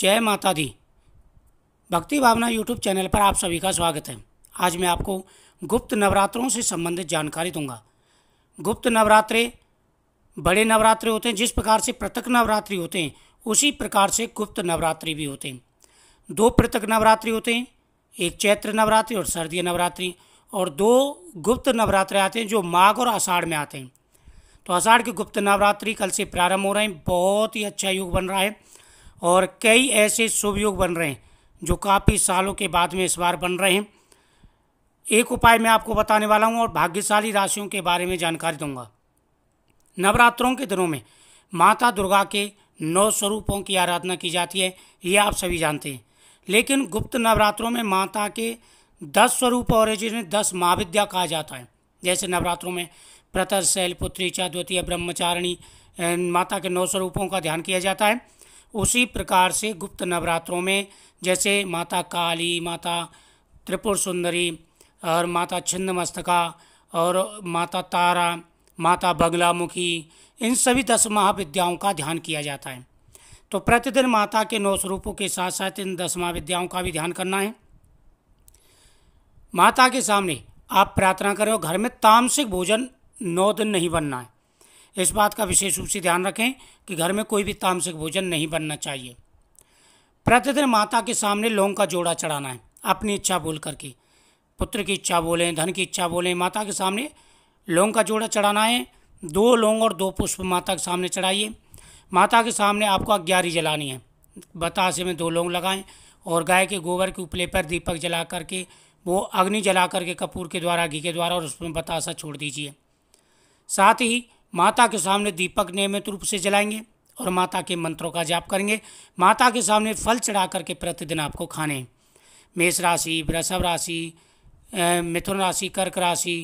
जय माता दी भक्ति भावना यूट्यूब चैनल पर आप सभी का स्वागत है आज मैं आपको गुप्त नवरात्रों से संबंधित जानकारी दूंगा गुप्त नवरात्रे बड़े नवरात्रे होते हैं जिस प्रकार से पृथक नवरात्रि होते हैं उसी प्रकार से गुप्त नवरात्रि भी होते हैं दो पृथक नवरात्रि होते हैं एक चैत्र नवरात्रि और शरदीय नवरात्रि और दो गुप्त नवरात्रे आते हैं जो माघ और आषाढ़ में आते हैं तो आषाढ़ के गुप्त नवरात्रि कल से प्रारंभ हो रहे हैं बहुत ही अच्छा युग बन रहा है और कई ऐसे शुभ योग बन रहे हैं जो काफ़ी सालों के बाद में इस बार बन रहे हैं एक उपाय मैं आपको बताने वाला हूँ और भाग्यशाली राशियों के बारे में जानकारी दूंगा नवरात्रों के दिनों में माता दुर्गा के नौ स्वरूपों की आराधना की जाती है ये आप सभी जानते हैं लेकिन गुप्त नवरात्रों में माता के दस स्वरूप और जिन्हें दस महाविद्या कहा जाता है जैसे नवरात्रों में प्रतर शैल पुत्री चाद्वतीय ब्रह्मचारिणी माता के नौ स्वरूपों का ध्यान किया जाता है उसी प्रकार से गुप्त नवरात्रों में जैसे माता काली माता त्रिपुर सुंदरी और माता छिन्नमस्तका और माता तारा माता बगलामुखी इन सभी दस महाविद्याओं का ध्यान किया जाता है तो प्रतिदिन माता के नौ स्वरूपों के साथ साथ इन दस महाविद्याओं का भी ध्यान करना है माता के सामने आप प्रार्थना करें और घर में तामसिक भोजन नौ दिन नहीं बनना है इस बात का विशेष रूप से ध्यान रखें कि घर में कोई भी तामसिक भोजन नहीं बनना चाहिए प्रतिदिन माता के सामने लौंग का जोड़ा चढ़ाना है अपनी इच्छा बोल करके पुत्र की इच्छा बोलें धन की इच्छा बोलें माता के सामने लौंग का जोड़ा चढ़ाना है दो लौंग और दो पुष्प माता के सामने चढ़ाइए माता के सामने आपको अग्ञारी जलानी है बतासे में दो लौंग लगाएं और गाय के गोबर के उपले पर दीपक जला करके वो अग्नि जला करके कपूर के द्वारा घी के द्वारा और उसमें बतासा छोड़ दीजिए साथ ही माता के सामने दीपक नियमित रूप से जलाएंगे और माता के मंत्रों का जाप करेंगे माता के सामने फल चढ़ा करके प्रतिदिन आपको खाने मेष राशि वृषभ राशि मिथुन राशि कर्क राशि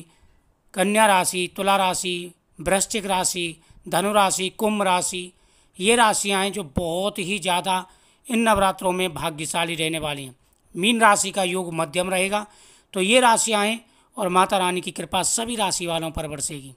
कन्या राशि तुला राशि वृश्चिक राशि धनु राशि कुंभ राशि ये राशियाँ हैं जो बहुत ही ज़्यादा इन नवरात्रों में भाग्यशाली रहने वाली हैं मीन राशि का योग मध्यम रहेगा तो ये राशियाँ हैं और माता रानी की कृपा सभी राशि वालों पर बरसेगी